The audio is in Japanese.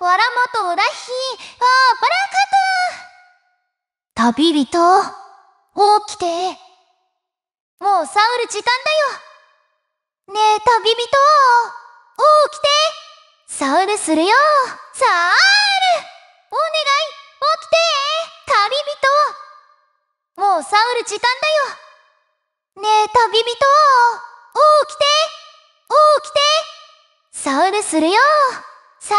わらもとおらひあーばらかた旅人起きてもうサウル時間だよねえ旅人起きてサウルするよサウルお願い起きて旅人もうサウル時間だよねえ旅人起きて起きてサウルするよさあ